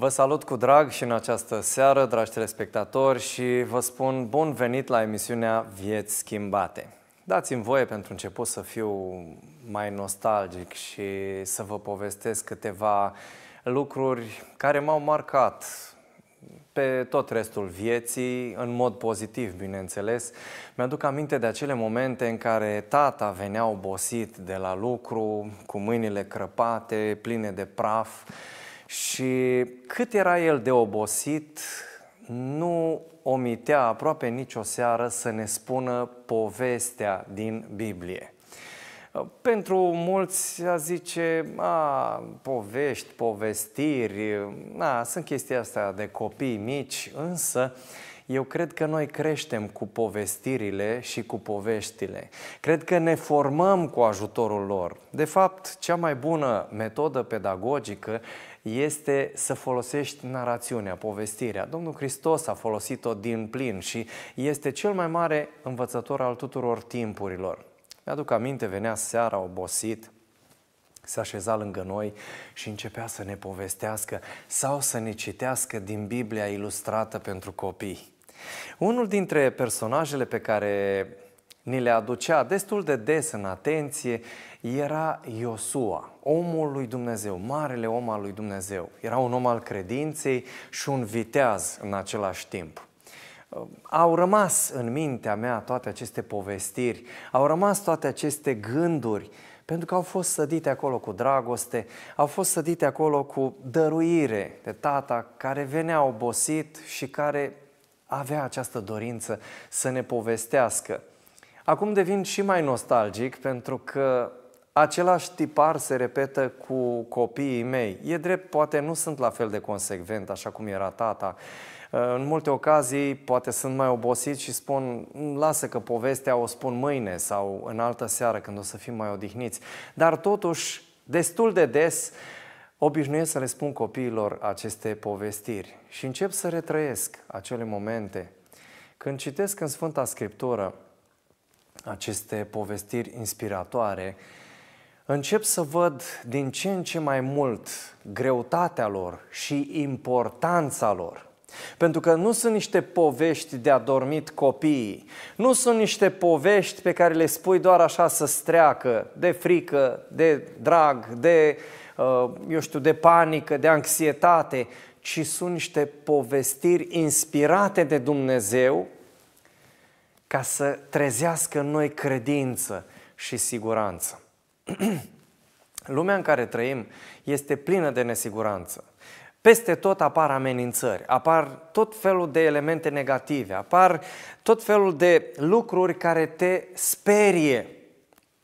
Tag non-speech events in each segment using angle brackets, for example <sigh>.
Vă salut cu drag și în această seară, dragi telespectatori, și vă spun bun venit la emisiunea Vieți Schimbate. Dați-mi voie pentru început să fiu mai nostalgic și să vă povestesc câteva lucruri care m-au marcat pe tot restul vieții, în mod pozitiv, bineînțeles. Mi-aduc aminte de acele momente în care tata venea obosit de la lucru, cu mâinile crăpate, pline de praf, și cât era el de obosit, nu omitea aproape nicio seară să ne spună povestea din Biblie. Pentru mulți a zice, a, povești, povestiri, a, sunt chestia asta de copii mici, însă eu cred că noi creștem cu povestirile și cu poveștile. Cred că ne formăm cu ajutorul lor. De fapt, cea mai bună metodă pedagogică este să folosești narațiunea, povestirea. Domnul Hristos a folosit-o din plin și este cel mai mare învățător al tuturor timpurilor. Mi-aduc aminte, venea seara obosit, se așeza lângă noi și începea să ne povestească sau să ne citească din Biblia ilustrată pentru copii. Unul dintre personajele pe care ni le aducea destul de des în atenție era Iosua, omul lui Dumnezeu, marele om al lui Dumnezeu. Era un om al credinței și un viteaz în același timp. Uh, au rămas în mintea mea toate aceste povestiri, au rămas toate aceste gânduri, pentru că au fost sădite acolo cu dragoste, au fost sădite acolo cu dăruire de tata care venea obosit și care avea această dorință să ne povestească. Acum devin și mai nostalgic pentru că același tipar se repetă cu copiii mei. E drept, poate nu sunt la fel de consecvent așa cum era tata. Uh, în multe ocazii poate sunt mai obosit și spun, lasă că povestea o spun mâine sau în altă seară când o să fim mai odihniți. Dar totuși, destul de des, obișnuiesc să le spun copiilor aceste povestiri și încep să retrăiesc acele momente. Când citesc în Sfânta Scriptură aceste povestiri inspiratoare, încep să văd din ce în ce mai mult greutatea lor și importanța lor. Pentru că nu sunt niște povești de adormit copiii, nu sunt niște povești pe care le spui doar așa să streacă, de frică, de drag, de, uh, eu știu, de panică, de anxietate, ci sunt niște povestiri inspirate de Dumnezeu ca să trezească în noi credință și siguranță. <clears throat> Lumea în care trăim este plină de nesiguranță. Peste tot apar amenințări, apar tot felul de elemente negative, apar tot felul de lucruri care te sperie.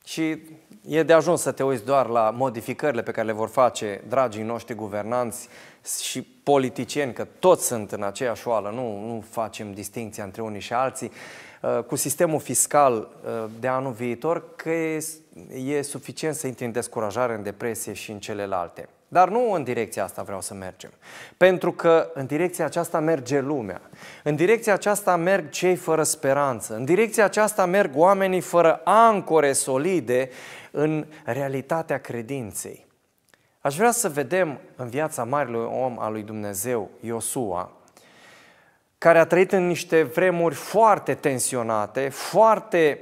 Și e de ajuns să te uiți doar la modificările pe care le vor face dragii noștri guvernanți și politicieni, că toți sunt în aceeași oală, nu, nu facem distinția între unii și alții, uh, cu sistemul fiscal uh, de anul viitor, că este e suficient să intri în descurajare, în depresie și în celelalte. Dar nu în direcția asta vreau să mergem. Pentru că în direcția aceasta merge lumea. În direcția aceasta merg cei fără speranță. În direcția aceasta merg oamenii fără ancore solide în realitatea credinței. Aș vrea să vedem în viața marelui om al lui Dumnezeu, Iosua, care a trăit în niște vremuri foarte tensionate, foarte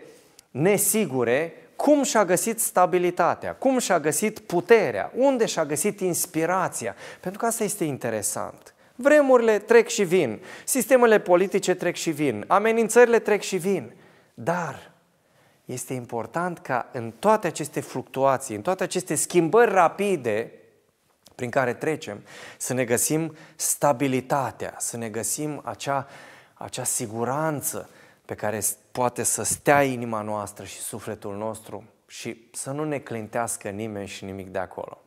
nesigure, cum și-a găsit stabilitatea, cum și-a găsit puterea, unde și-a găsit inspirația. Pentru că asta este interesant. Vremurile trec și vin, sistemele politice trec și vin, amenințările trec și vin. Dar este important ca în toate aceste fluctuații, în toate aceste schimbări rapide prin care trecem, să ne găsim stabilitatea, să ne găsim acea, acea siguranță pe care poate să stea inima noastră și sufletul nostru și să nu ne clintească nimeni și nimic de acolo.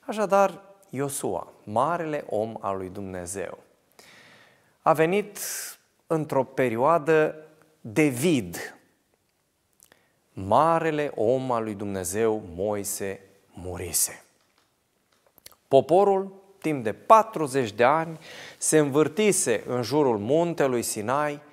Așadar, Iosua, marele om al lui Dumnezeu, a venit într-o perioadă de vid. Marele om al lui Dumnezeu, Moise, murise. Poporul, timp de 40 de ani, se învârtise în jurul muntelui Sinai –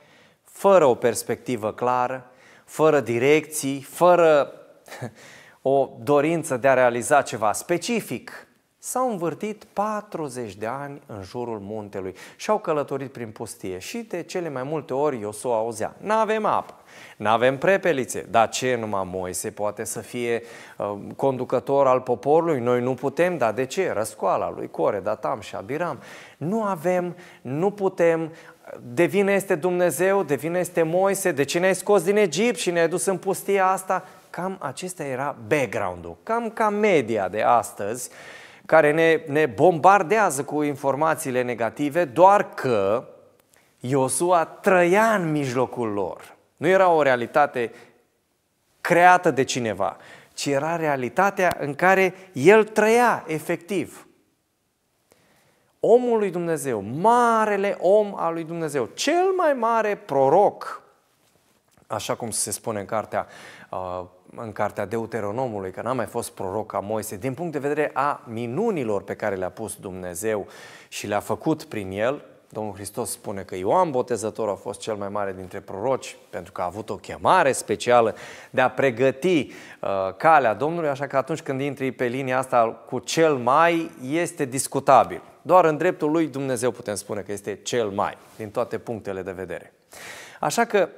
fără o perspectivă clară, fără direcții, fără <laughs> o dorință de a realiza ceva specific, s-au învârtit 40 de ani în jurul muntelui și au călătorit prin pustie și de cele mai multe ori eu s-o auzea. N-avem apă, n-avem prepelițe, dar ce numai Moise poate să fie uh, conducător al poporului? Noi nu putem, dar de ce? Răscoala lui Core, Datam și Abiram. Nu avem, nu putem, de este Dumnezeu, de este Moise, de ce ne-ai scos din Egipt și ne-ai dus în pustia asta? Cam acesta era background-ul, cam ca media de astăzi, care ne, ne bombardează cu informațiile negative, doar că Iosua trăia în mijlocul lor. Nu era o realitate creată de cineva, ci era realitatea în care el trăia efectiv omul lui Dumnezeu, marele om al lui Dumnezeu, cel mai mare proroc, așa cum se spune în cartea, uh, în cartea Deuteronomului, că n-a mai fost proroc ca Moise, din punct de vedere a minunilor pe care le-a pus Dumnezeu și le-a făcut prin el, Domnul Hristos spune că Ioan Botezător a fost cel mai mare dintre proroci pentru că a avut o chemare specială de a pregăti uh, calea Domnului, așa că atunci când intri pe linia asta cu cel mai, este discutabil. Doar în dreptul lui Dumnezeu putem spune că este cel mai, din toate punctele de vedere. Așa că,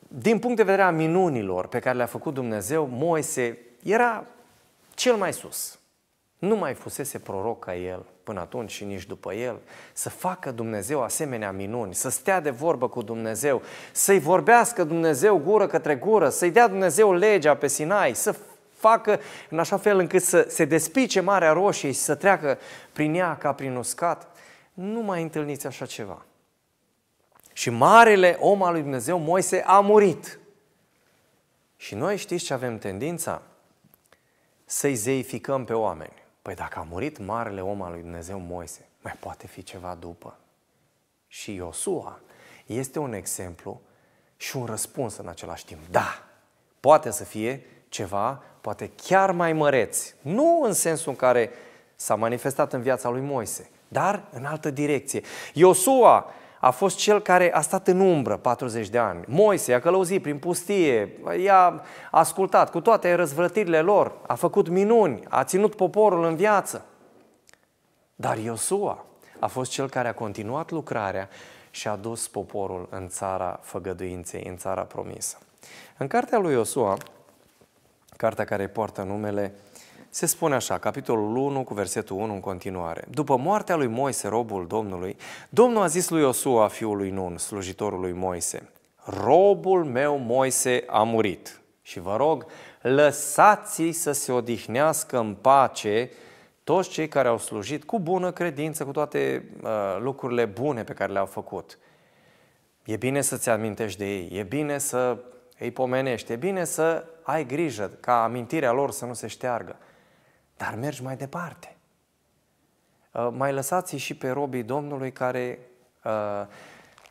din punct de vedere a minunilor pe care le-a făcut Dumnezeu, Moise era cel mai sus. Nu mai fusese proroc ca el până atunci și nici după el, să facă Dumnezeu asemenea minuni, să stea de vorbă cu Dumnezeu, să-i vorbească Dumnezeu gură către gură, să-i dea Dumnezeu legea pe Sinai, să facă în așa fel încât să se despice Marea Roșie și să treacă prin ea ca prin uscat. Nu mai întâlniți așa ceva. Și marele om al lui Dumnezeu, Moise, a murit. Și noi știți ce avem tendința? Să-i zeificăm pe oameni. Păi dacă a murit marele om al lui Dumnezeu, Moise, mai poate fi ceva după. Și Iosua este un exemplu și un răspuns în același timp. Da, poate să fie ceva, poate chiar mai măreți. Nu în sensul în care s-a manifestat în viața lui Moise, dar în altă direcție. Iosua a fost cel care a stat în umbră 40 de ani. Moise a călăuzit prin pustie, i-a ascultat cu toate răzvrătirile lor, a făcut minuni, a ținut poporul în viață. Dar Iosua a fost cel care a continuat lucrarea și a dus poporul în țara făgăduinței, în țara promisă. În cartea lui Iosua, cartea care poartă numele, se spune așa, capitolul 1 cu versetul 1 în continuare. După moartea lui Moise, robul Domnului, Domnul a zis lui Iosua, fiul lui Nun, slujitorul lui Moise, robul meu Moise a murit și vă rog, lăsați-i să se odihnească în pace toți cei care au slujit cu bună credință, cu toate uh, lucrurile bune pe care le-au făcut. E bine să-ți amintești de ei, e bine să îi pomenești. E bine să ai grijă ca amintirea lor să nu se șteargă. Dar mergi mai departe. Uh, mai lăsați și pe robii Domnului care uh,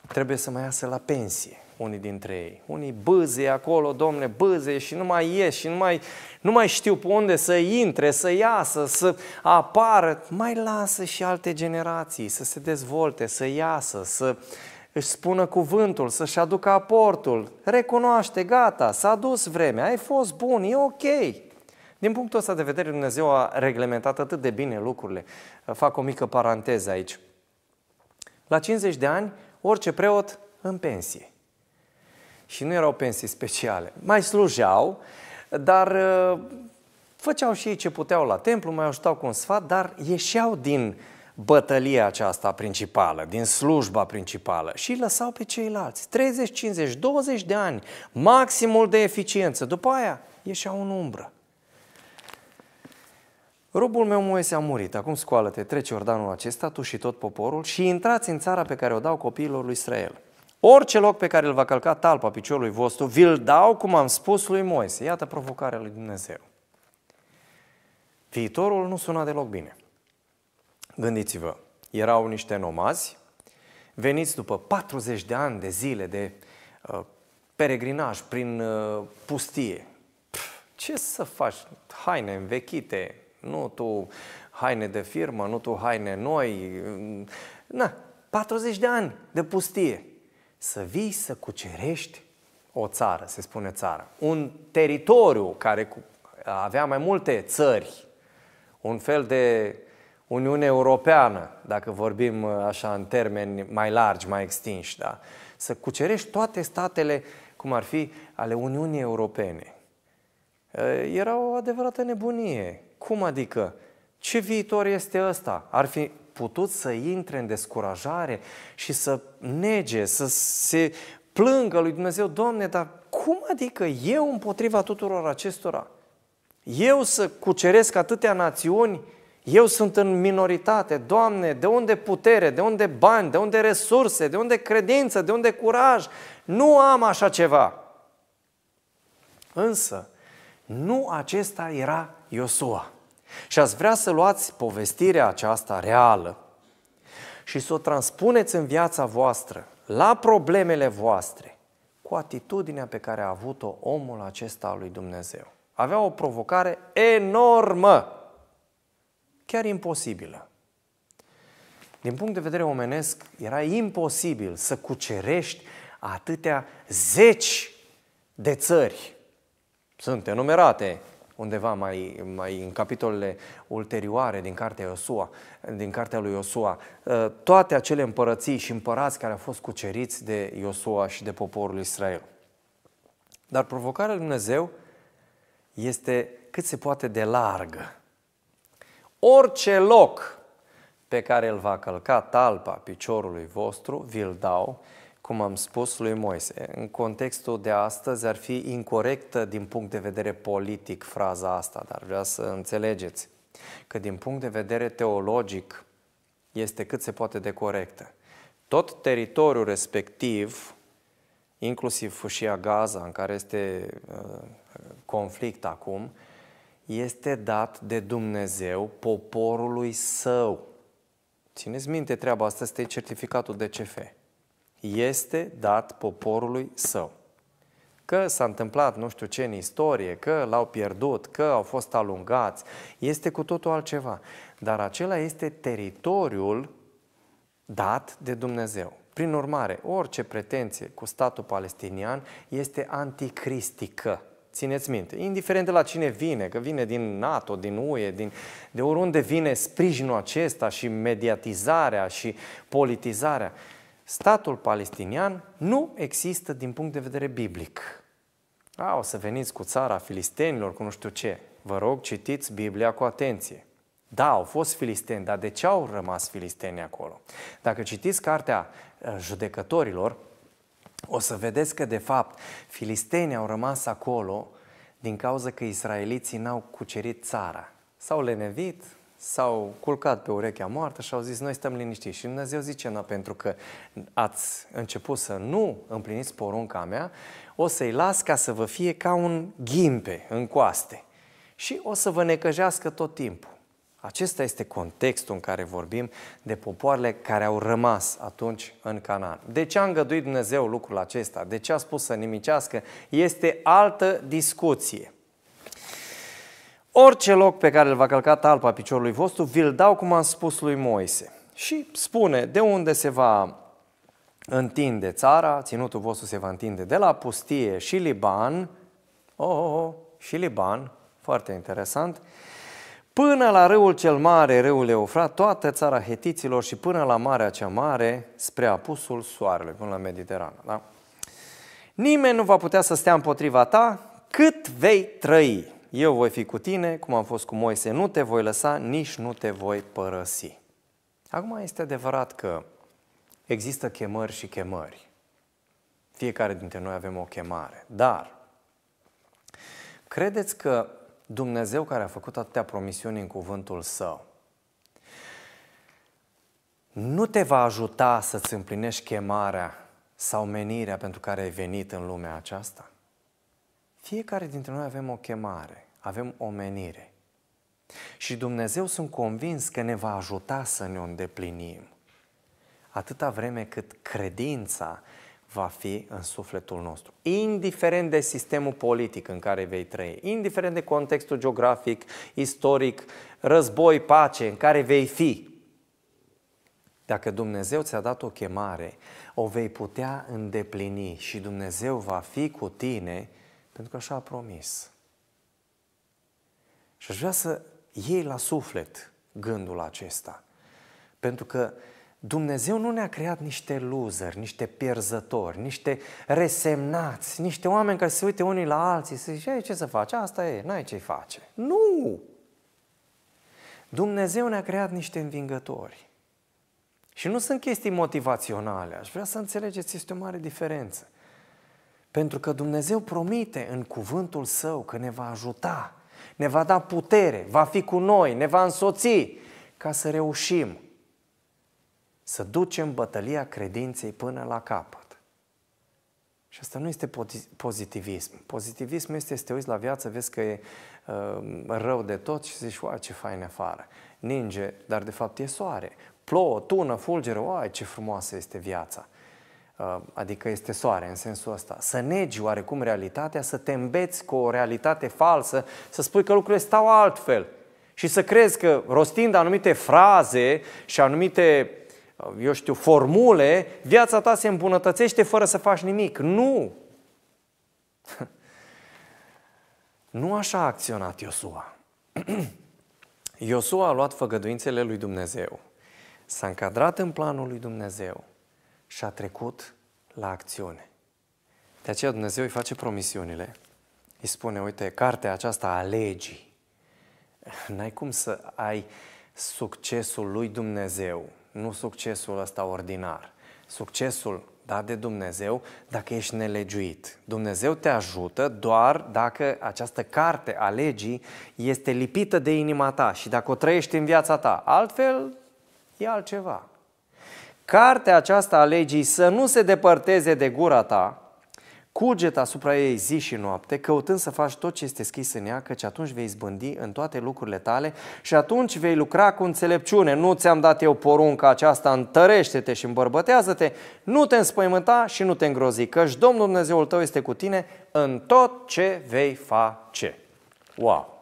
trebuie să mai iasă la pensie, unii dintre ei. Unii bâze acolo, domne, bâze și nu mai ies și nu mai, nu mai știu pe unde să intre, să iasă, să apară. Mai lasă și alte generații să se dezvolte, să iasă, să, uh, își spună cuvântul, să-și aducă aportul, recunoaște, gata, s-a dus vremea, ai fost bun, e ok. Din punctul ăsta de vedere, Dumnezeu a reglementat atât de bine lucrurile. Fac o mică paranteză aici. La 50 de ani, orice preot în pensie. Și nu erau pensii speciale. Mai slujeau, dar uh, făceau și ei ce puteau la templu, mai ajutau cu un sfat, dar ieșeau din uh, bătălia aceasta principală, din slujba principală și lăsau pe ceilalți. 30, 50, 20 de ani, maximul de eficiență. După aia ieșeau în umbră. Robul meu Moise a murit, acum scoală-te, treci Iordanul acesta, tu și tot poporul și intrați în țara pe care o dau copiilor lui Israel. Orice loc pe care îl va călca talpa piciorului vostru, vi-l dau, cum am spus lui Moise. Iată provocarea lui Dumnezeu. Viitorul nu suna deloc bine. Gândiți-vă, erau niște nomazi veniți după 40 de ani de zile de uh, peregrinaj prin uh, pustie. Pff, ce să faci? Haine învechite, nu tu haine de firmă, nu tu haine noi. Mm, na, 40 de ani de pustie. Să vii să cucerești o țară, se spune țară, un teritoriu care avea mai multe țări, un fel de uh, Uniune Europeană, dacă vorbim uh, așa în termeni mai largi, mai extinși, da? să cucerești toate statele, cum ar fi ale Uniunii Europene. Uh, era o adevărată nebunie. Cum adică? Ce viitor este ăsta? Ar fi putut să intre în descurajare și să nege, să se plângă lui Dumnezeu, Doamne, dar cum adică eu împotriva tuturor acestora? Eu să cuceresc atâtea națiuni eu sunt în minoritate. Doamne, de unde putere, de unde bani, de unde resurse, de unde credință, de unde curaj? Nu am așa ceva. Însă, nu acesta era Iosua. Și ați vrea să luați povestirea aceasta reală și să o transpuneți în viața voastră, la problemele voastre, cu atitudinea pe care a avut-o omul acesta al lui Dumnezeu. Avea o provocare enormă chiar imposibilă. Din punct de vedere omenesc, era imposibil să cucerești atâtea zeci de țări. Sunt enumerate undeva mai, mai în capitolele ulterioare din cartea, Iosua, din cartea lui Iosua, uh, toate acele împărății și împărați care au fost cuceriți de Iosua și de poporul Israel. Dar provocarea lui Dumnezeu este cât se poate de largă orice loc pe care îl va călca talpa piciorului vostru, vi-l dau, cum am spus lui Moise. În contextul de astăzi ar fi incorrectă din punct de vedere politic fraza asta, dar vreau să înțelegeți că din punct de vedere teologic este cât se poate de corectă. Tot teritoriul respectiv, inclusiv fâșia Gaza, în care este uh, conflict acum, este dat de Dumnezeu poporului său. Țineți minte treaba asta, este certificatul de CF. Este dat poporului său. Că s-a întâmplat nu știu ce în istorie, că l-au pierdut, că au fost alungați, este cu totul altceva. Dar acela este teritoriul dat de Dumnezeu. Prin urmare, orice pretenție cu statul palestinian este anticristică. Țineți minte, indiferent de la cine vine, că vine din NATO, din UE, din, de oriunde vine sprijinul acesta și mediatizarea și politizarea, statul palestinian nu există din punct de vedere biblic. A, o să veniți cu țara filistenilor, cu nu știu ce. Vă rog, citiți Biblia cu atenție. Da, au fost filisteni, dar de ce au rămas filisteni acolo? Dacă citiți cartea eh, judecătorilor, o să vedeți că, de fapt, filistenii au rămas acolo din cauza că israeliții n-au cucerit țara. S-au lenevit, s-au culcat pe urechea moartă și au zis, noi stăm liniștiți. Și Dumnezeu zice, na, pentru că ați început să nu împliniți porunca mea, o să-i las ca să vă fie ca un ghimpe în coaste. Și o să vă necăjească tot timpul. Acesta este contextul în care vorbim de popoarele care au rămas atunci în Canaan. De ce a îngăduit Dumnezeu lucrul acesta? De ce a spus să nimicească? Este altă discuție. Orice loc pe care îl va călca talpa piciorului vostru, vi-l dau cum am spus lui Moise. Și spune de unde se va întinde țara, ținutul vostru se va întinde de la pustie și Liban, oh, oh, oh și Liban, foarte interesant, Până la râul cel mare, râul Eufrat, toată țara hetiților și până la marea cea mare, spre apusul soarelui, până la Mediterana. Da? Nimeni nu va putea să stea împotriva ta cât vei trăi. Eu voi fi cu tine, cum am fost cu Moise, nu te voi lăsa, nici nu te voi părăsi. Acum este adevărat că există chemări și chemări. Fiecare dintre noi avem o chemare. Dar credeți că Dumnezeu care a făcut atâtea promisiuni în cuvântul Său, nu te va ajuta să-ți împlinești chemarea sau menirea pentru care ai venit în lumea aceasta? Fiecare dintre noi avem o chemare, avem o menire. Și Dumnezeu sunt convins că ne va ajuta să ne o îndeplinim. Atâta vreme cât credința va fi în sufletul nostru. Indiferent de sistemul politic în care vei trăi, indiferent de contextul geografic, istoric, război, pace în care vei fi, dacă Dumnezeu ți-a dat o chemare, o vei putea îndeplini și Dumnezeu va fi cu tine pentru că așa a promis. Și aș vrea să iei la suflet gândul acesta. Pentru că Dumnezeu nu ne-a creat niște loser, niște pierzători, niște resemnați, niște oameni care se uite unii la alții și zice, ce să faci, asta e, n-ai ce face. Nu! Dumnezeu ne-a creat niște învingători. Și nu sunt chestii motivaționale. Aș vrea să înțelegeți, este o mare diferență. Pentru că Dumnezeu promite în cuvântul Său că ne va ajuta, ne va da putere, va fi cu noi, ne va însoți ca să reușim să ducem bătălia credinței până la capăt. Și asta nu este pozitivism. Pozitivism este să te uiți la viață, vezi că e uh, rău de tot și zici, uai, ce faine afară. Ninge, dar de fapt e soare. Plouă, tună, fulgere, uai, ce frumoasă este viața. Uh, adică este soare în sensul ăsta. Să negi oarecum realitatea, să te îmbeți cu o realitate falsă, să spui că lucrurile stau altfel. Și să crezi că rostind anumite fraze și anumite eu știu, formule, viața ta se îmbunătățește fără să faci nimic. Nu! <laughs> Nu așa a acționat Iosua. <clears throat> Iosua a luat făgăduințele lui Dumnezeu, s-a încadrat în planul lui Dumnezeu și a trecut la acțiune. De aceea Dumnezeu îi face promisiunile. Îi spune, uite, cartea aceasta a legii. <laughs> N-ai cum să ai succesul lui Dumnezeu nu succesul ăsta ordinar. Succesul dat de Dumnezeu dacă ești nelegiuit. Dumnezeu te ajută doar dacă această carte a legii este lipită de inima ta și dacă o trăiești în viața ta. Altfel, e altceva. Cartea aceasta a legii să nu se depărteze de gura ta, Cuget asupra ei zi și noapte, căutând să faci tot ce este scris în ea, căci atunci vei zbândi în toate lucrurile tale și atunci vei lucra cu înțelepciune. Nu ți-am dat eu porunca aceasta, întărește-te și îmbărbătează-te, nu te înspăimânta și nu te îngrozi, căci Domnul Dumnezeul tău este cu tine în tot ce vei face. Wow!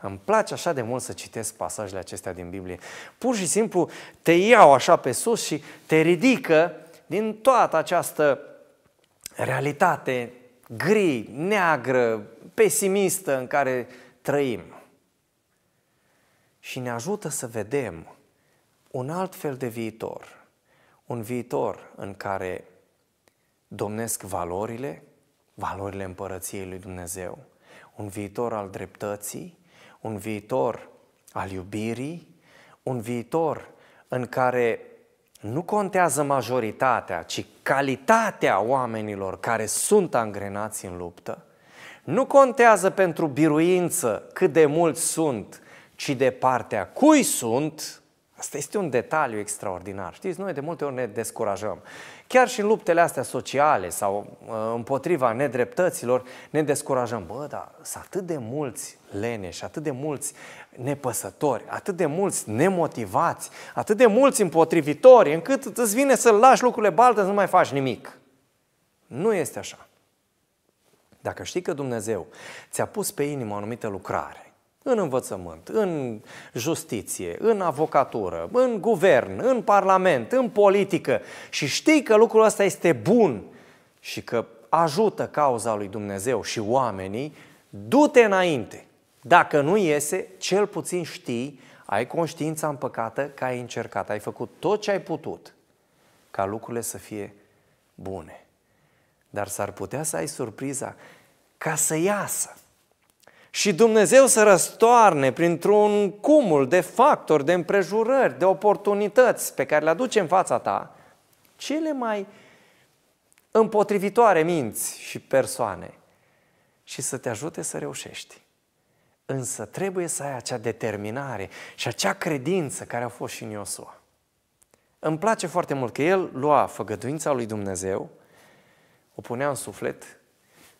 Îmi place așa de mult să citesc pasajele acestea din Biblie. Pur și simplu te iau așa pe sus și te ridică din toată această realitate gri, neagră, pesimistă în care trăim. Și ne ajută să vedem un alt fel de viitor, un viitor în care domnesc valorile, valorile împărăției lui Dumnezeu, un viitor al dreptății, un viitor al iubirii, un viitor în care nu contează majoritatea, ci calitatea oamenilor care sunt angrenați în luptă. Nu contează pentru biruință cât de mulți sunt, ci de partea cui sunt, Asta este un detaliu extraordinar. Știți, noi de multe ori ne descurajăm. Chiar și în luptele astea sociale sau uh, împotriva nedreptăților, ne descurajăm. Bă, dar sunt atât de mulți leneși, atât de mulți nepăsători, atât de mulți nemotivați, atât de mulți împotrivitori, încât îți vine să lași lucrurile baltă, să nu mai faci nimic. Nu este așa. Dacă știi că Dumnezeu ți-a pus pe inimă o anumită lucrare, în învățământ, în justiție, în avocatură, în guvern, în parlament, în politică și știi că lucrul ăsta este bun și că ajută cauza lui Dumnezeu și oamenii, du-te înainte. Dacă nu iese, cel puțin știi, ai conștiința împăcată că ai încercat, ai făcut tot ce ai putut ca lucrurile să fie bune. Dar s-ar putea să ai surpriza ca să iasă și Dumnezeu să răstoarne printr-un cumul de factori, de împrejurări, de oportunități pe care le aduce în fața ta, cele mai împotrivitoare minți și persoane și să te ajute să reușești. Însă trebuie să ai acea determinare și acea credință care a fost și în Iosua. Îmi place foarte mult că el lua făgăduința lui Dumnezeu, o punea în suflet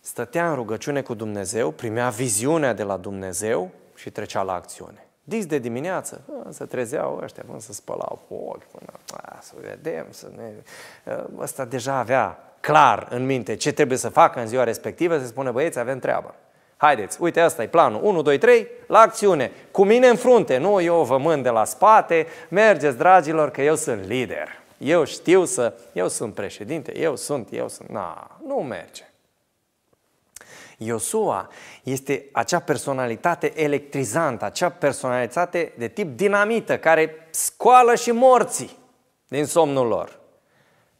stătea în rugăciune cu Dumnezeu, primea viziunea de la Dumnezeu și trecea la acțiune. Dis de dimineață, să trezeau ăștia, până să spălau cu ochi, până a, să vedem, să ne... Ă, ăsta deja avea clar în minte ce trebuie să facă în ziua respectivă, se spune, băieți, avem treabă. Haideți, uite, asta e planul. 1, 2, 3, la acțiune. Cu mine în frunte, nu eu vă mând de la spate. Mergeți, dragilor, că eu sunt lider. Eu știu să... Eu sunt președinte, eu sunt, eu sunt... Na, nu merge. Iosua este acea personalitate electrizantă, acea personalitate de tip dinamită care scoală și morții din somnul lor.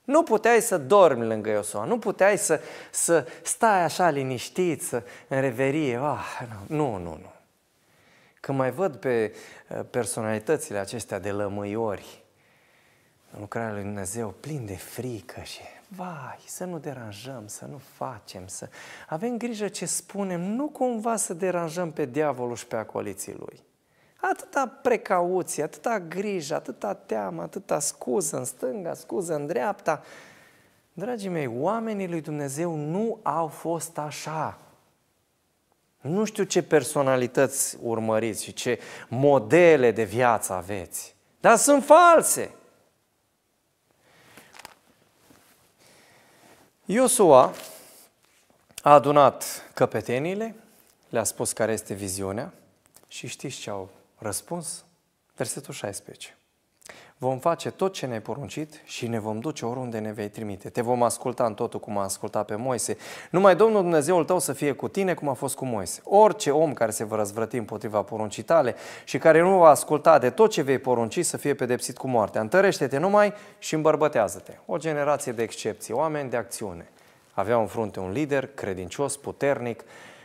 Nu puteai să dormi lângă Iosua, nu puteai să, să stai așa liniștit, să, în reverie. Ah, nu, nu, nu. Când mai văd pe eh, personalitățile acestea de lămâiori în lucrarea lui Dumnezeu, plin de frică și vai, să nu deranjăm, să nu facem, să avem grijă ce spunem, nu cumva să deranjăm pe diavolul și pe acoliții lui. Atâta precauție, atâta grijă, atâta teamă, atâta scuză în stânga, scuză în dreapta. Dragii mei, oamenii lui Dumnezeu nu au fost așa. Nu știu ce personalități urmăriți și ce modele de viață aveți, dar sunt false. Iosua a adunat căpetenile, le-a spus care este viziunea și știți ce au răspuns? Versetul 16 vom face tot ce ne-ai poruncit și ne vom duce oriunde ne vei trimite. Te vom asculta în totul cum a ascultat pe Moise. Numai Domnul Dumnezeul tău să fie cu tine cum a fost cu Moise. Orice om care se va răzvrăti împotriva poruncii tale și care nu va asculta de tot ce vei porunci să fie pedepsit cu moartea. Întărește-te numai și îmbărbătează-te. O generație de excepții, oameni de acțiune. Aveau în frunte un lider credincios, puternic,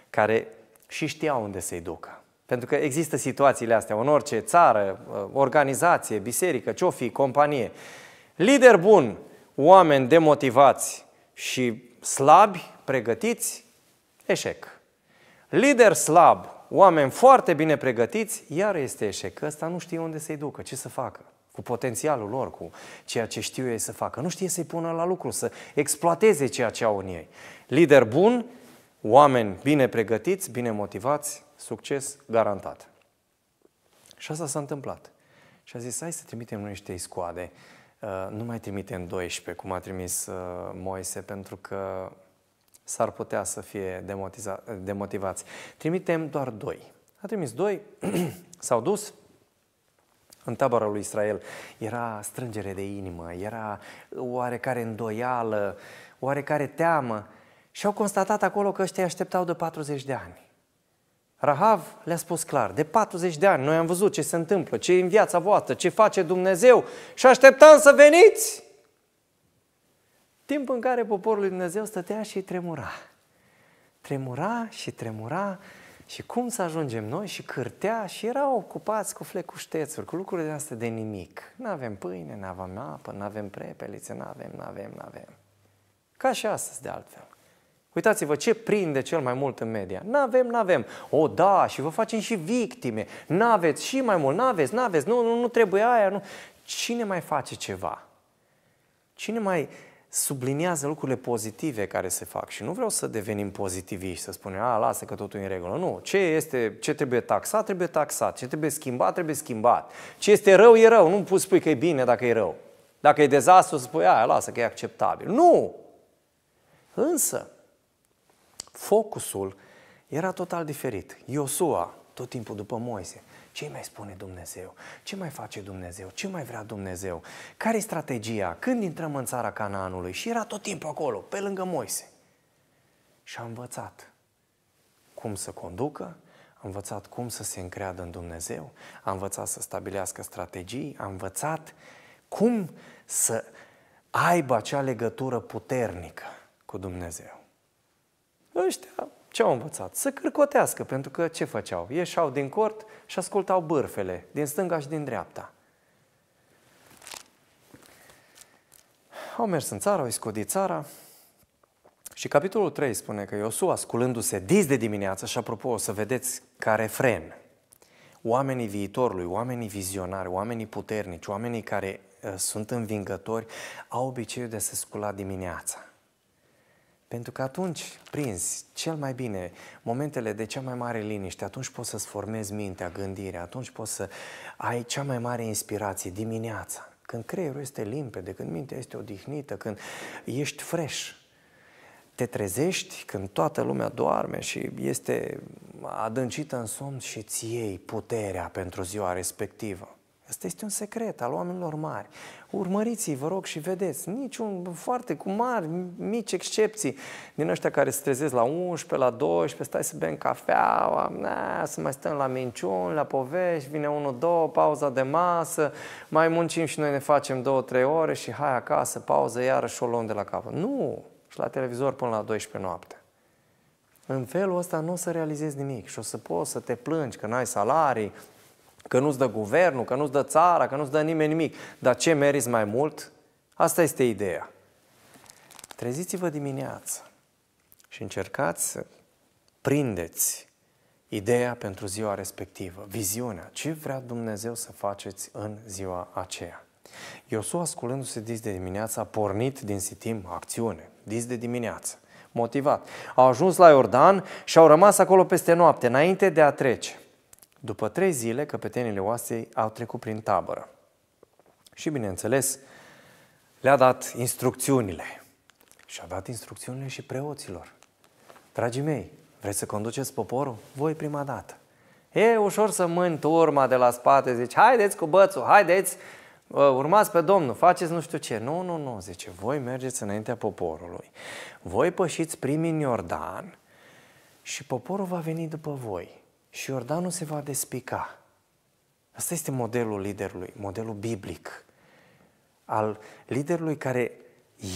care și știa unde să-i ducă. Pentru că există situațiile astea în orice țară, uh, organizație, biserică, ce-o fi, companie. Lider bun, oameni demotivați și slabi, pregătiți, eșec. Lider slab, oameni foarte bine pregătiți, iar este eșec. Ăsta nu știe unde să-i ducă, ce să facă cu potențialul lor, cu ceea ce știu ei să facă. Nu știe să-i pună la lucru, să exploateze ceea ce au în ei. Lider bun, oameni bine pregătiți, bine motivați, succes garantat. Și asta s-a întâmplat. Și a zis, hai să trimitem noi niște scoade, uh, nu mai trimitem 12, cum a trimis uh, Moise, pentru că s-ar putea să fie demotivați. Trimitem doar doi. A trimis doi, <clears throat> s-au dus, în tabăra lui Israel era strângere de inimă, era oarecare îndoială, oarecare teamă și au constatat acolo că ăștia așteptau de 40 de ani. Rahav le-a spus clar, de 40 de ani noi am văzut ce se întâmplă, ce e în viața voastră, ce face Dumnezeu și așteptam să veniți. Timp în care poporul lui Dumnezeu stătea și tremura. Tremura și tremura și cum să ajungem noi și cârtea și erau ocupați cu flecuștețuri, cu lucruri de astea de nimic. Nu avem pâine, nu avem apă, nu avem prepelițe, nu avem, nu avem, nu avem. Ca și astăzi de altfel. Uitați-vă ce prinde cel mai mult în media. N-avem, n-avem. O, da, și vă facem și victime. N-aveți și mai mult. N-aveți, n-aveți. Nu, nu, nu trebuie aia. Nu. Cine mai face ceva? Cine mai subliniază lucrurile pozitive care se fac. Și nu vreau să devenim pozitiviști, să spunem, a, lasă că totul e în regulă. Nu. Ce, este, ce trebuie taxat, trebuie taxat. Ce trebuie schimbat, trebuie schimbat. Ce este rău, e rău. Nu poți spui că e bine dacă e rău. Dacă e dezastru, spui, a, lasă că e acceptabil. Nu! Însă, focusul era total diferit. Iosua, tot timpul după Moise, ce mai spune Dumnezeu? Ce mai face Dumnezeu? Ce mai vrea Dumnezeu? care e strategia? Când intrăm în țara Canaanului? Și era tot timpul acolo, pe lângă Moise. Și a învățat cum să conducă, a învățat cum să se încreadă în Dumnezeu, a învățat să stabilească strategii, a învățat cum să aibă acea legătură puternică cu Dumnezeu. Ăștia ce au învățat? Să cârcotească, pentru că ce făceau? Ieșau din cort și ascultau bârfele, din stânga și din dreapta. Au mers în țară, au iscodit țara și capitolul 3 spune că Iosua, sculându-se dis de dimineață, și apropo, o să vedeți care fren. oamenii viitorului, oamenii vizionari, oamenii puternici, oamenii care uh, sunt învingători, au obiceiul de a se scula dimineața. Pentru că atunci prinzi cel mai bine momentele de cea mai mare liniște, atunci poți să-ți formezi mintea, gândirea, atunci poți să ai cea mai mare inspirație dimineața, când creierul este limpede, când mintea este odihnită, când ești fresh. Te trezești când toată lumea doarme și este adâncită în somn și îți iei puterea pentru ziua respectivă. Asta este un secret al oamenilor mari. Urmăriți-i, vă rog, și vedeți. Niciun, foarte cu mari, mici excepții. Din ăștia care se trezesc la 11, la 12, stai să bem cafea, na, să mai stăm la minciuni, la povești, vine unul, două, pauza de masă, mai muncim și noi ne facem două, trei ore și hai acasă, pauză, iarăși o luăm de la capăt. Nu! Și la televizor până la 12 noapte. În felul ăsta nu o să realizezi nimic și o să poți să te plângi că n-ai salarii, Că nu-ți dă guvernul, că nu-ți dă țara, că nu-ți dă nimeni nimic. Dar ce meriți mai mult? Asta este ideea. Treziți-vă dimineața și încercați să prindeți ideea pentru ziua respectivă, viziunea, ce vrea Dumnezeu să faceți în ziua aceea. Iosua, sculându-se dis de dimineață, a pornit din Sitim acțiune, dis de dimineață, motivat. Au ajuns la Iordan și au rămas acolo peste noapte, înainte de a trece. După trei zile, căpetenile oasei au trecut prin tabără. Și, bineînțeles, le-a dat instrucțiunile. Și a dat instrucțiunile și preoților. Dragii mei, vreți să conduceți poporul? Voi prima dată. E ușor să mâni turma de la spate, zici, haideți cu bățul, haideți, ă, urmați pe Domnul, faceți nu știu ce. Nu, nu, nu, zice, voi mergeți înaintea poporului, voi pășiți prin Iordan și poporul va veni după voi și Iordanul se va despica. Asta este modelul liderului, modelul biblic, al liderului care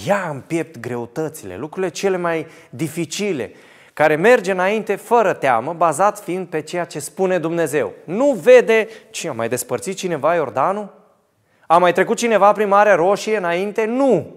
ia în piept greutățile, lucrurile cele mai dificile, care merge înainte fără teamă, bazat fiind pe ceea ce spune Dumnezeu. Nu vede ce a mai despărțit cineva Iordanul? A mai trecut cineva prin Marea Roșie înainte? Nu!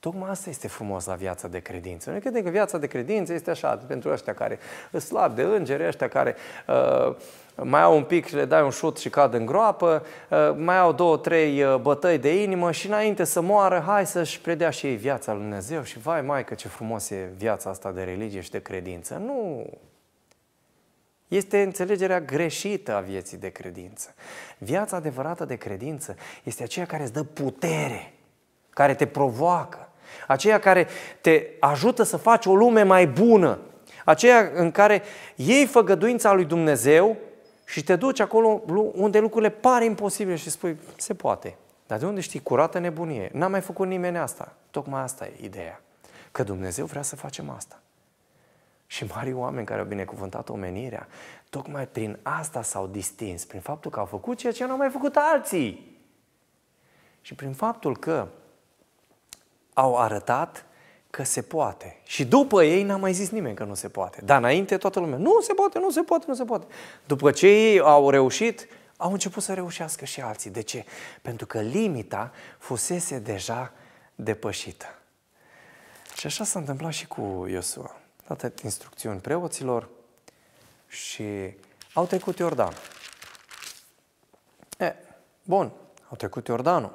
Tocmai asta este frumos la viața de credință. Noi credem că viața de credință este așa, pentru ăștia care sunt slabi de îngeri, ăștia care uh, mai au un pic și le dai un șut și cad în groapă, uh, mai au două, trei uh, bătăi de inimă și înainte să moară, hai să-și predea și ei viața lui Dumnezeu și vai mai că ce frumos e viața asta de religie și de credință. Nu! Este înțelegerea greșită a vieții de credință. Viața adevărată de credință este aceea care îți dă putere, care te provoacă, aceia care te ajută să faci o lume mai bună, aceia în care iei făgăduința lui Dumnezeu și te duci acolo unde lucrurile par imposibile și spui, se poate. Dar de unde știi? Curată nebunie. N-a mai făcut nimeni asta. Tocmai asta e ideea. Că Dumnezeu vrea să facem asta. Și mari oameni care au binecuvântat omenirea, tocmai prin asta s-au distins, prin faptul că au făcut ceea ce nu au mai făcut alții. Și prin faptul că au arătat că se poate. Și după ei n-a mai zis nimeni că nu se poate. Dar înainte toată lumea, nu se poate, nu se poate, nu se poate. După ce ei au reușit, au început să reușească și alții. De ce? Pentru că limita fusese deja depășită. Și așa s-a întâmplat și cu Iosua. Toate instrucțiuni preoților și au trecut Iordan. E, bun, au trecut Iordanul.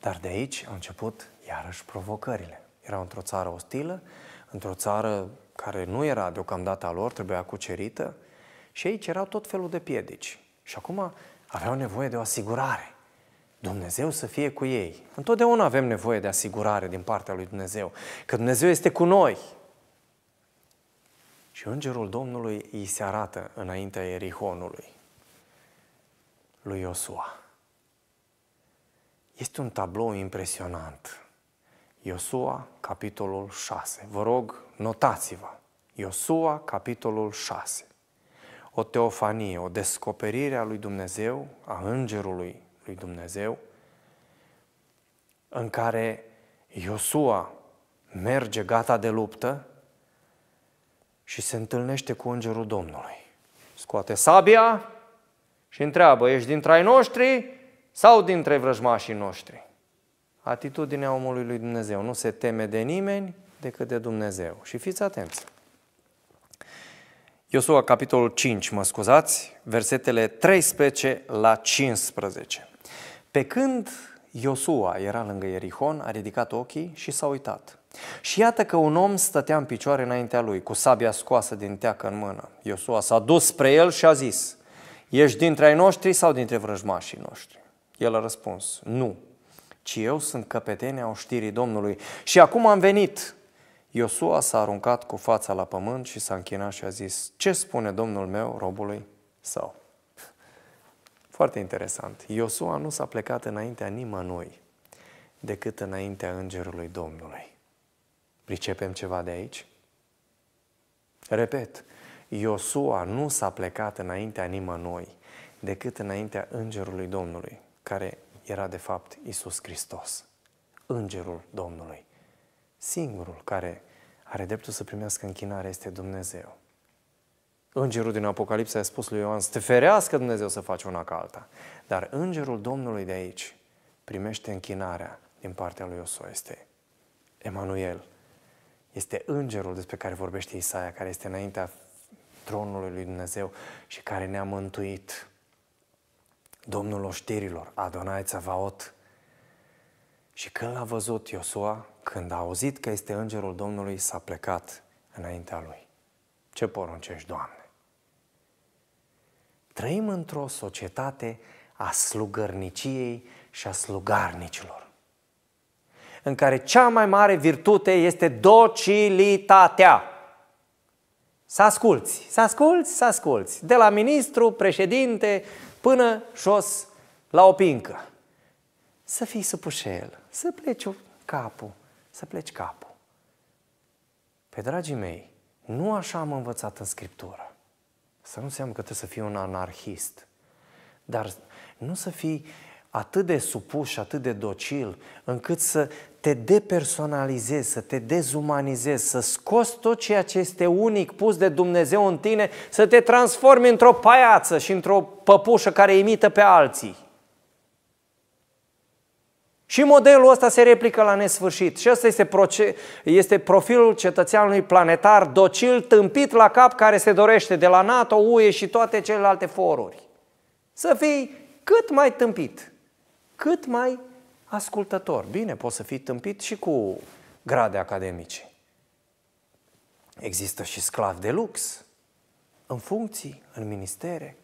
Dar de aici au început iarăși provocările. Erau într-o țară ostilă, într-o țară care nu era deocamdată a lor, trebuia cucerită, și aici erau tot felul de piedici. Și acum aveau nevoie de o asigurare. Dumnezeu să fie cu ei. Întotdeauna avem nevoie de asigurare din partea lui Dumnezeu, că Dumnezeu este cu noi. Și îngerul Domnului îi se arată înaintea Erihonului, lui Iosua. Este un tablou impresionant. Iosua, capitolul 6. Vă rog, notați-vă. Iosua, capitolul 6. O teofanie, o descoperire a lui Dumnezeu, a îngerului lui Dumnezeu, în care Iosua merge gata de luptă și se întâlnește cu îngerul Domnului. Scoate sabia și întreabă, ești dintre ai noștri sau dintre vrăjmașii noștri? atitudinea omului lui Dumnezeu. Nu se teme de nimeni decât de Dumnezeu. Și fiți atenți! Iosua, capitolul 5, mă scuzați, versetele 13 la 15. Pe când Iosua era lângă Erihon, a ridicat ochii și s-a uitat. Și iată că un om stătea în picioare înaintea lui, cu sabia scoasă din teacă în mână. Iosua s-a dus spre el și a zis, Ești dintre ai noștri sau dintre vrăjmașii noștri? El a răspuns, nu, ci eu sunt căpetenia oștirii Domnului. Și acum am venit. Iosua s-a aruncat cu fața la pământ și s-a închinat și a zis, ce spune Domnul meu robului său? <laughs> Foarte interesant. Iosua nu s-a plecat înaintea nimănui decât înaintea Îngerului Domnului. Pricepem ceva de aici? Repet, Iosua nu s-a plecat înaintea nimănui decât înaintea Îngerului Domnului, care era de fapt Isus Hristos, Îngerul Domnului. Singurul care are dreptul să primească închinare este Dumnezeu. Îngerul din Apocalipsa a spus lui Ioan să te ferească Dumnezeu să faci una ca alta. Dar Îngerul Domnului de aici primește închinarea din partea lui Iosua. Este Emanuel. Este Îngerul despre care vorbește Isaia, care este înaintea tronului lui Dumnezeu și care ne-a mântuit Domnul oștirilor, Adonai Țavaot. Și când l-a văzut Iosua, când a auzit că este îngerul Domnului, s-a plecat înaintea lui. Ce poruncești, Doamne? Trăim într-o societate a slugărniciei și a slugarnicilor, în care cea mai mare virtute este docilitatea. Să asculți, să asculți, să asculți. De la ministru, președinte, până jos la o pincă. Să fii supușel, să pleci capul, să pleci capul. Pe dragii mei, nu așa am învățat în Scriptură. Să nu înseamnă că trebuie să fii un anarhist, dar nu să fii atât de supuș, atât de docil, încât să te depersonalizezi, să te dezumanizezi, să scoți tot ceea ce este unic pus de Dumnezeu în tine, să te transformi într-o paiață și într-o păpușă care imită pe alții. Și modelul ăsta se replică la nesfârșit. Și ăsta este, proce- este profilul cetățeanului planetar, docil, tâmpit la cap, care se dorește de la NATO, UE și toate celelalte foruri. Să fii cât mai tâmpit, cât mai ascultător. Bine, poți să fii tâmpit și cu grade academice. Există și sclavi de lux, în funcții, în ministere.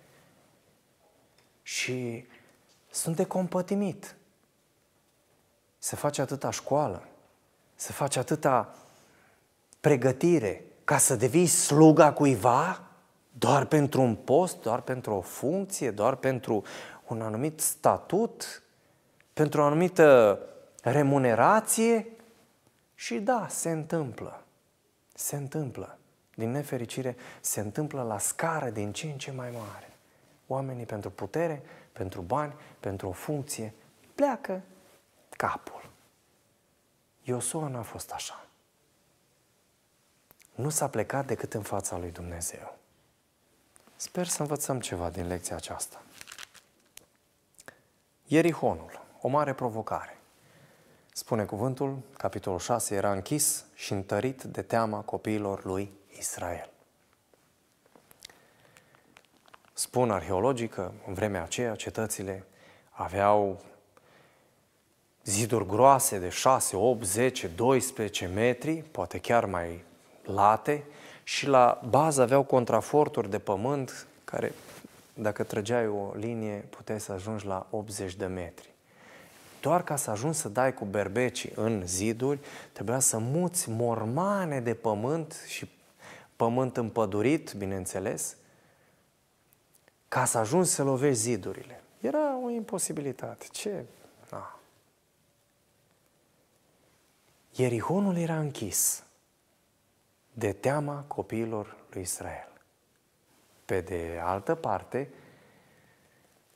Și sunt compătimit Să faci atâta școală, să faci atâta pregătire ca să devii sluga cuiva doar pentru un post, doar pentru o funcție, doar pentru un anumit statut pentru o anumită remunerație și da, se întâmplă. Se întâmplă. Din nefericire, se întâmplă la scară din ce în ce mai mare. Oamenii pentru putere, pentru bani, pentru o funcție, pleacă capul. Iosua n-a fost așa. Nu s-a plecat decât în fața lui Dumnezeu. Sper să învățăm ceva din lecția aceasta. Ierihonul o mare provocare. Spune cuvântul, capitolul 6 era închis și întărit de teama copiilor lui Israel. Spun arheologii că în vremea aceea cetățile aveau ziduri groase de 6, 8, 10, 12 metri, poate chiar mai late, și la bază aveau contraforturi de pământ care, dacă trăgeai o linie, puteai să ajungi la 80 de metri. Doar ca să ajungi să dai cu berbecii în ziduri, trebuia să muți mormane de pământ și pământ împădurit, bineînțeles, ca să ajungi să lovești zidurile. Era o imposibilitate. Ce? Na. Ierihonul era închis de teama copiilor lui Israel. Pe de altă parte,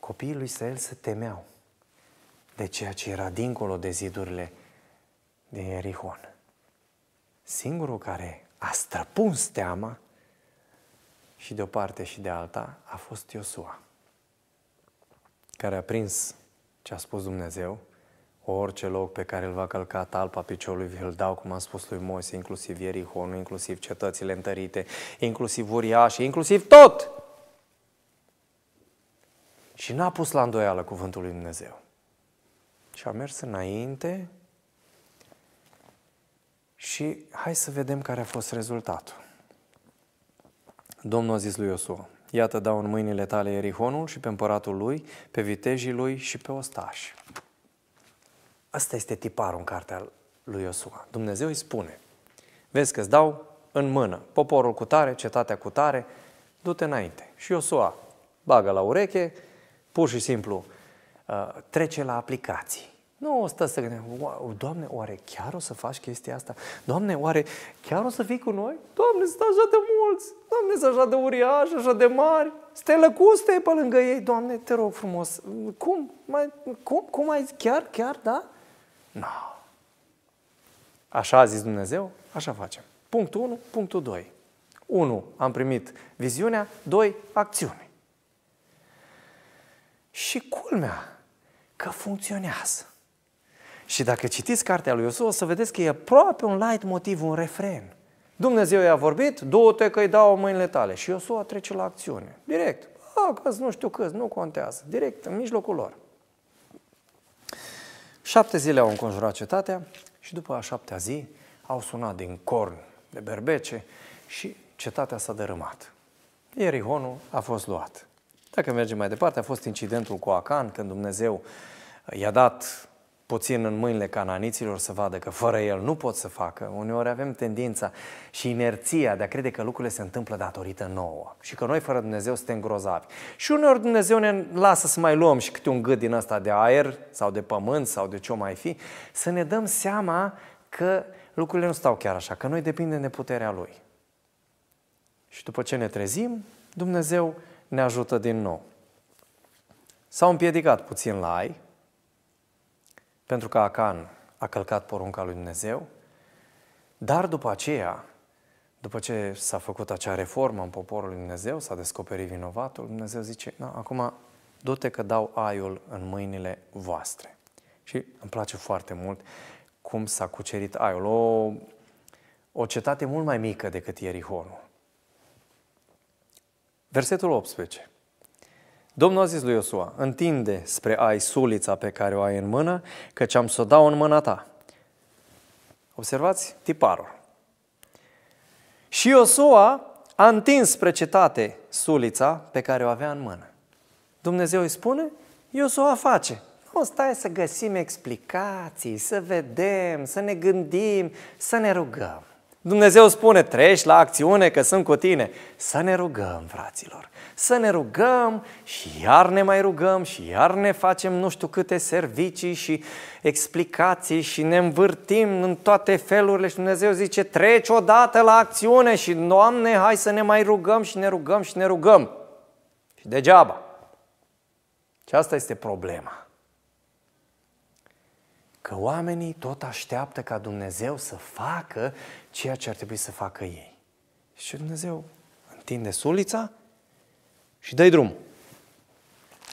copiii lui Israel se temeau de ceea ce era dincolo de zidurile din Erihon. Singurul care a străpuns teama și de o parte și de alta a fost Iosua, care a prins ce a spus Dumnezeu, orice loc pe care îl va călca talpa piciorului, îl dau, cum a spus lui Moise, inclusiv Ierihonul, inclusiv cetățile întărite, inclusiv uriașii, inclusiv tot! Și n-a pus la îndoială cuvântul lui Dumnezeu și a mers înainte și hai să vedem care a fost rezultatul. Domnul a zis lui Iosua, iată dau în mâinile tale Erihonul și pe împăratul lui, pe vitejii lui și pe ostași. Asta este tiparul în cartea lui Iosua. Dumnezeu îi spune, vezi că îți dau în mână poporul cu tare, cetatea cu tare, du-te înainte. Și Iosua bagă la ureche, pur și simplu uh, trece la aplicații. Nu o stă să gândim, Doamne, oare chiar o să faci chestia asta? Doamne, oare chiar o să fii cu noi? Doamne, sunt așa de mulți, Doamne, sunt așa de uriași, așa de mari, stai lăcuste pe lângă ei, Doamne, te rog frumos, cum? Mai, cum? Cum ai chiar, chiar, da? Nu. No. Așa a zis Dumnezeu, așa facem. Punctul 1, punctul 2. 1. Am primit viziunea, 2. Acțiune. Și culmea că funcționează. Și dacă citiți cartea lui Iosua, o să vedeți că e aproape un light motiv, un refren. Dumnezeu i-a vorbit, du-te că-i dau mâinile tale. Și Iosua trece la acțiune. Direct. A, că nu știu câți, nu contează. Direct, în mijlocul lor. Șapte zile au înconjurat cetatea și după a șaptea zi au sunat din corn de berbece și cetatea s-a dărâmat. Ierihonul a fost luat. Dacă mergem mai departe, a fost incidentul cu Acan, când Dumnezeu i-a dat puțin în mâinile cananiților să vadă că fără el nu pot să facă. Uneori avem tendința și inerția de a crede că lucrurile se întâmplă datorită nouă și că noi fără Dumnezeu suntem grozavi. Și uneori Dumnezeu ne lasă să mai luăm și câte un gât din ăsta de aer sau de pământ sau de ce mai fi, să ne dăm seama că lucrurile nu stau chiar așa, că noi depindem de puterea Lui. Și după ce ne trezim, Dumnezeu ne ajută din nou. S-au împiedicat puțin la ai, pentru că Acan a călcat porunca lui Dumnezeu, dar după aceea, după ce s-a făcut acea reformă în poporul lui Dumnezeu, s-a descoperit vinovatul, Dumnezeu zice, na, acum du-te că dau aiul în mâinile voastre. Și îmi place foarte mult cum s-a cucerit aiul. O, o cetate mult mai mică decât Ierihonul. Versetul 18. Domnul a zis lui Iosua, întinde spre ai sulița pe care o ai în mână, căci am să o dau în mâna ta. Observați tiparul. Și Iosua a întins spre cetate sulița pe care o avea în mână. Dumnezeu îi spune, Iosua face. Nu stai să găsim explicații, să vedem, să ne gândim, să ne rugăm. Dumnezeu spune, treci la acțiune că sunt cu tine. Să ne rugăm, fraților. Să ne rugăm și iar ne mai rugăm și iar ne facem nu știu câte servicii și explicații și ne învârtim în toate felurile și Dumnezeu zice, treci odată la acțiune și, Doamne, hai să ne mai rugăm și ne rugăm și ne rugăm. Și degeaba. Și asta este problema că oamenii tot așteaptă ca Dumnezeu să facă ceea ce ar trebui să facă ei. Și Dumnezeu întinde sulița și dă drum.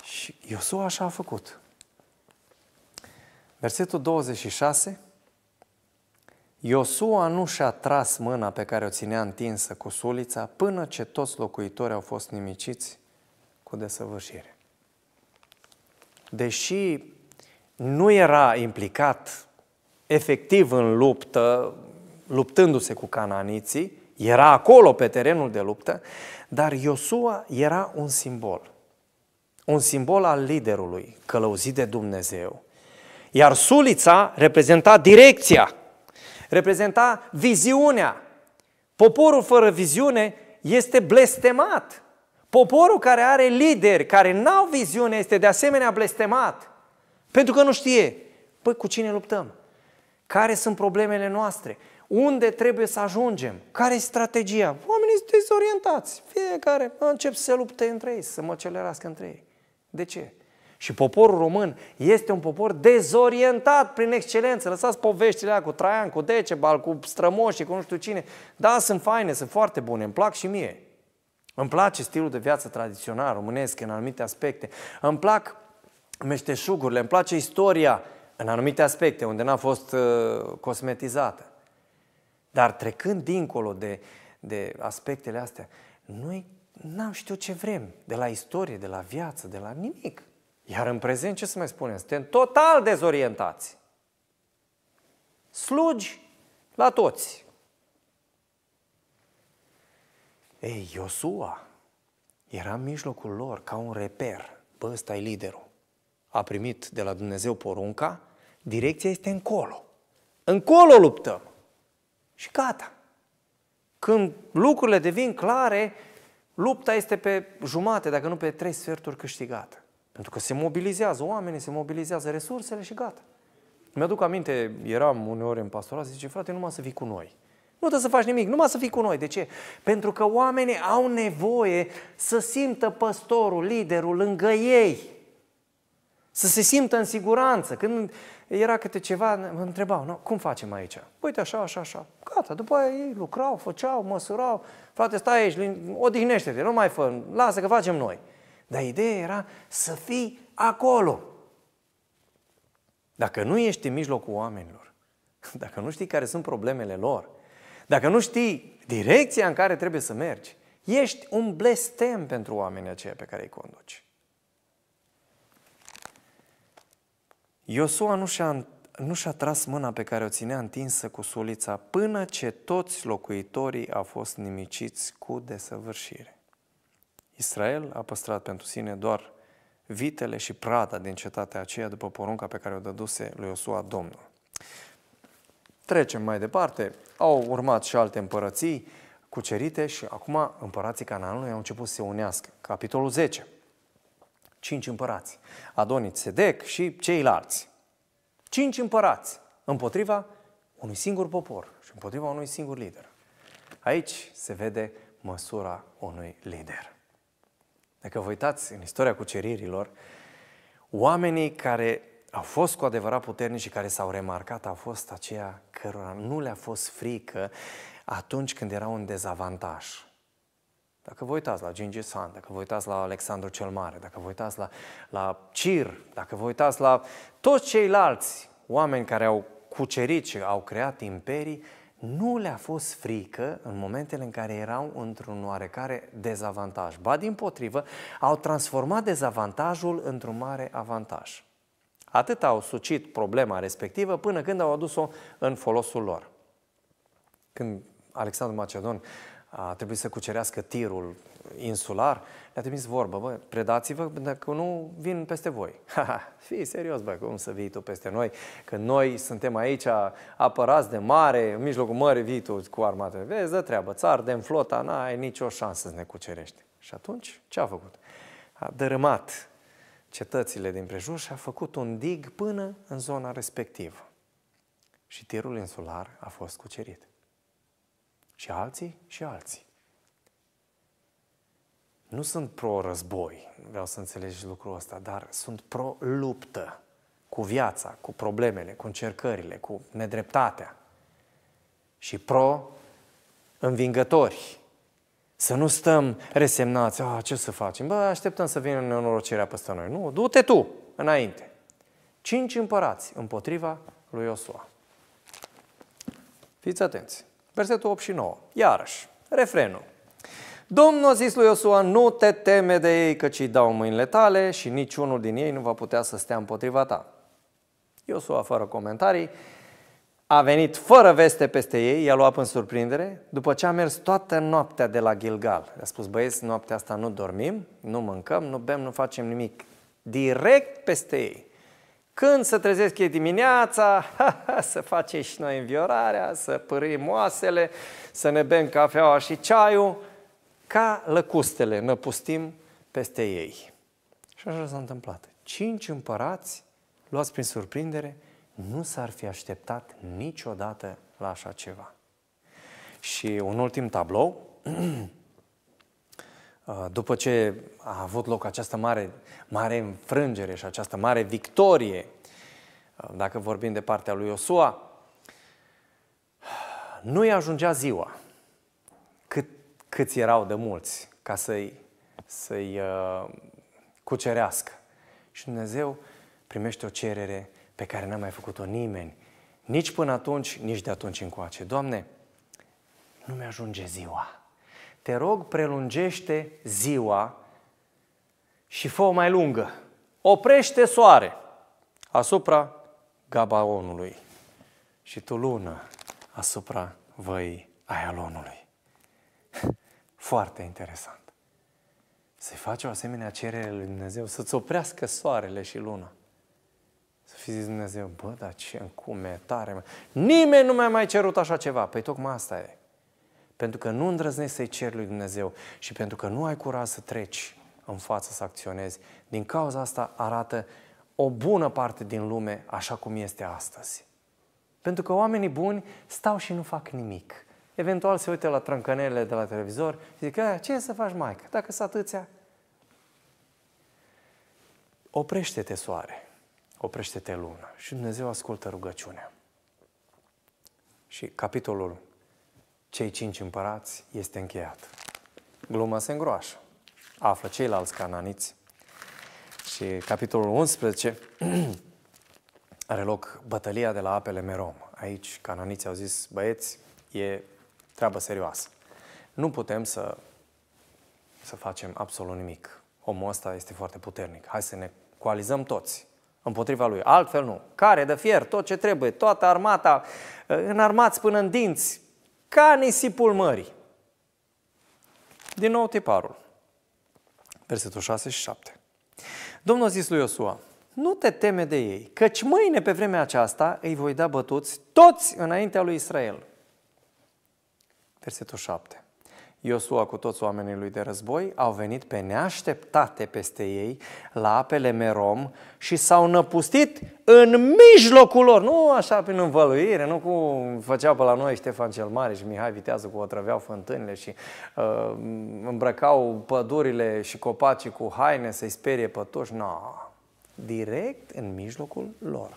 Și Iosua așa a făcut. Versetul 26. Iosua nu și-a tras mâna pe care o ținea întinsă cu sulița până ce toți locuitorii au fost nimiciți cu desăvârșire. Deși nu era implicat efectiv în luptă, luptându-se cu cananiții, era acolo pe terenul de luptă, dar Iosua era un simbol. Un simbol al liderului, călăuzit de Dumnezeu. Iar sulița reprezenta direcția, reprezenta viziunea. Poporul fără viziune este blestemat. Poporul care are lideri, care n-au viziune, este de asemenea blestemat. Pentru că nu știe. Păi cu cine luptăm? Care sunt problemele noastre? Unde trebuie să ajungem? Care e strategia? Oamenii sunt dezorientați. Fiecare încep să lupte între ei, să măcelerească între ei. De ce? Și poporul român este un popor dezorientat prin excelență. Lăsați poveștile cu Traian, cu Decebal, cu strămoșii, cu nu știu cine. Da, sunt faine, sunt foarte bune, îmi plac și mie. Îmi place stilul de viață tradițional românesc în anumite aspecte. Îmi plac meșteșugurile, îmi place istoria în anumite aspecte unde n-a fost uh, cosmetizată. Dar trecând dincolo de, de aspectele astea, noi n-am știut ce vrem de la istorie, de la viață, de la nimic. Iar în prezent, ce să mai spunem? Suntem total dezorientați. Slugi la toți. Ei, Iosua era în mijlocul lor ca un reper. Bă, ăsta e liderul a primit de la Dumnezeu porunca, direcția este încolo. Încolo luptăm. Și gata. Când lucrurile devin clare, lupta este pe jumate, dacă nu pe trei sferturi câștigată. Pentru că se mobilizează oamenii, se mobilizează resursele și gata. Mi-aduc aminte, eram uneori în pastorat, zice, frate, numai să fii cu noi. Nu trebuie să faci nimic, numai să fii cu noi. De ce? Pentru că oamenii au nevoie să simtă păstorul, liderul lângă ei să se simtă în siguranță. Când era câte ceva, mă întrebau, nu? cum facem aici? Uite așa, așa, așa. Gata, după aia ei lucrau, făceau, măsurau. Frate, stai aici, odihnește-te, nu mai fă, lasă că facem noi. Dar ideea era să fii acolo. Dacă nu ești în mijlocul oamenilor, <laughs> dacă nu știi care sunt problemele lor, dacă nu știi direcția în care trebuie să mergi, ești un blestem pentru oamenii aceia pe care îi conduci. Iosua nu și-a, nu și-a tras mâna pe care o ținea întinsă cu sulița până ce toți locuitorii au fost nimiciți cu desăvârșire. Israel a păstrat pentru sine doar vitele și prada din cetatea aceea după porunca pe care o dăduse lui Iosua Domnul. Trecem mai departe. Au urmat și alte împărății cucerite și acum împărații Canaanului au început să se unească. Capitolul 10. Cinci împărați. Adonit Sedec și ceilalți. Cinci împărați împotriva unui singur popor și împotriva unui singur lider. Aici se vede măsura unui lider. Dacă vă uitați în istoria cuceririlor, oamenii care au fost cu adevărat puternici și care s-au remarcat au fost aceia cărora nu le-a fost frică atunci când erau în dezavantaj. Dacă vă uitați la Gingis Khan, dacă vă uitați la Alexandru cel Mare, dacă vă uitați la, la Cir, dacă vă uitați la toți ceilalți oameni care au cucerit și au creat imperii, nu le-a fost frică în momentele în care erau într-un oarecare dezavantaj. Ba din potrivă, au transformat dezavantajul într-un mare avantaj. Atât au sucit problema respectivă până când au adus-o în folosul lor. Când Alexandru Macedon a trebuit să cucerească tirul insular, le-a trimis vorbă, bă, predați-vă, dacă nu, vin peste voi. <laughs> Ha, fii serios, bă, cum să vii tu peste noi? Că noi suntem aici apărați de mare, în mijlocul mării vii tu cu armată. Vezi, dă treabă, țar, de flota, n-ai nicio șansă să ne cucerești. Și atunci, ce a făcut? A dărâmat cetățile din prejur și a făcut un dig până în zona respectivă. Și tirul insular a fost cucerit și alții și alții. Nu sunt pro-război, vreau să înțelegi lucrul ăsta, dar sunt pro-luptă cu viața, cu problemele, cu încercările, cu nedreptatea. Și pro-învingători. Să nu stăm resemnați, a, ah, ce să facem? Bă, așteptăm să vină nenorocirea peste noi. Nu, du-te tu înainte. Cinci împărați împotriva lui Iosua. Fiți atenți. Versetul 8 și 9. Iarăși, refrenul. Domnul a zis lui Iosua, nu te teme de ei, căci îi dau mâinile tale și niciunul din ei nu va putea să stea împotriva ta. Iosua, fără comentarii, a venit fără veste peste ei, i-a luat în surprindere, după ce a mers toată noaptea de la Gilgal. A spus, băieți, noaptea asta nu dormim, nu mâncăm, nu bem, nu facem nimic. Direct peste ei. Când se trezesc ei dimineața, <laughs> să facem și noi înviorarea, să părim oasele, să ne bem cafeaua și ceaiul, ca lăcustele năpustim peste ei. Și așa s-a întâmplat. Cinci împărați, luați prin surprindere, nu s-ar fi așteptat niciodată la așa ceva. Și un ultim tablou <clears throat> Ah, după ce a avut loc această mare, mare înfrângere și această mare victorie, ah, dacă vorbim de partea lui Iosua, nu-i ajungea ziua cât, cât erau de mulți ca să-i, să-i uh, cucerească. Și Dumnezeu primește o cerere pe care n-a mai făcut-o nimeni, nici până atunci, nici de atunci încoace. Doamne, nu mi-ajunge ziua te rog, prelungește ziua și fă mai lungă. Oprește soare asupra Gabaonului și tu lună asupra văii Aialonului. <laughs> Foarte interesant. să face faci o asemenea cerere lui Dumnezeu, să-ți oprească soarele și luna. Să fi zis Dumnezeu, bă, dar ce încume, tare. Mă. Nimeni nu mi-a mai cerut așa ceva. Păi tocmai asta e pentru că nu îndrăznești să-i ceri lui Dumnezeu și pentru că nu ai curaj să treci în față să acționezi. Din cauza asta arată o bună parte din lume așa cum este astăzi. Pentru că oamenii buni stau și nu fac nimic. Eventual se uită la trâncănele de la televizor și zic, ce să faci, maică, dacă sunt atâția? Oprește-te, soare, oprește-te, lună și Dumnezeu ascultă rugăciunea. Și capitolul cei cinci împărați este încheiat. Gluma se îngroașă. Află ceilalți cananiți. Și capitolul 11 <clears throat> are loc bătălia de la apele Merom. Aici cananiții au zis, băieți, e treabă serioasă. Nu putem să, să facem absolut nimic. Omul ăsta este foarte puternic. Hai să ne coalizăm toți împotriva lui. Altfel nu. Care de fier, tot ce trebuie, toată armata, înarmați până în dinți, ca nisipul mării. Din nou tiparul. Versetul 6 și 7. Domnul a zis lui Iosua, nu te teme de ei, căci mâine pe vremea aceasta îi voi da bătuți toți înaintea lui Israel. Versetul 7. Iosua cu toți oamenii lui de război au venit pe neașteptate peste ei la apele Merom și s-au năpustit în mijlocul lor. Nu așa prin învăluire, nu cum făceau pe la noi Ștefan cel Mare și Mihai Viteazul cu otrăveau fântânile și uh, îmbrăcau pădurile și copacii cu haine să-i sperie pe toți. Nu, no. direct în mijlocul lor.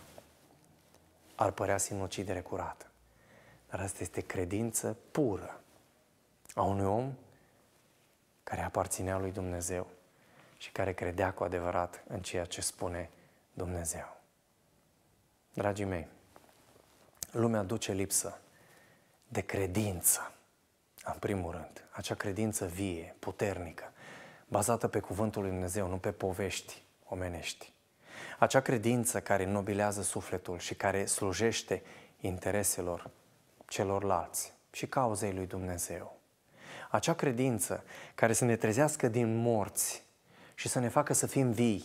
Ar părea sinucidere curată. Dar asta este credință pură a unui om care aparținea lui Dumnezeu și care credea cu adevărat în ceea ce spune Dumnezeu. Dragii mei, lumea duce lipsă de credință, în primul rând, acea credință vie, puternică, bazată pe cuvântul lui Dumnezeu, nu pe povești omenești. Acea credință care nobilează sufletul și care slujește intereselor celorlalți și cauzei lui Dumnezeu acea credință care să ne trezească din morți și să ne facă să fim vii,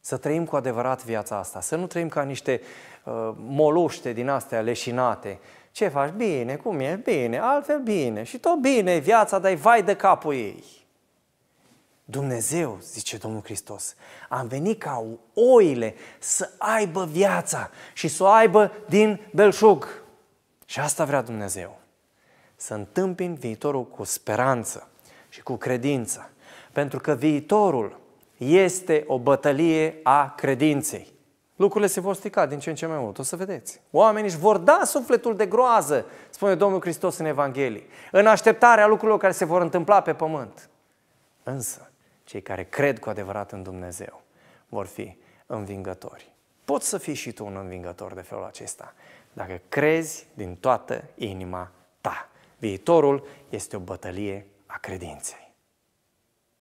să trăim cu adevărat viața asta, să nu trăim ca niște uh, moluște din astea leșinate. Ce faci? Bine, cum e? Bine, altfel bine. Și tot bine e viața, dar vai de capul ei. Dumnezeu, zice Domnul Hristos, am venit ca oile să aibă viața și să o aibă din belșug. Și asta vrea Dumnezeu să întâmpin viitorul cu speranță și cu credință. Pentru că viitorul este o bătălie a credinței. Lucrurile se vor strica din ce în ce mai mult, o să vedeți. Oamenii își vor da sufletul de groază, spune Domnul Hristos în Evanghelie, în așteptarea lucrurilor care se vor întâmpla pe pământ. Însă, cei care cred cu adevărat în Dumnezeu vor fi învingători. Poți să fii și tu un învingător de felul acesta, dacă crezi din toată inima ta. Viitorul este o bătălie a credinței.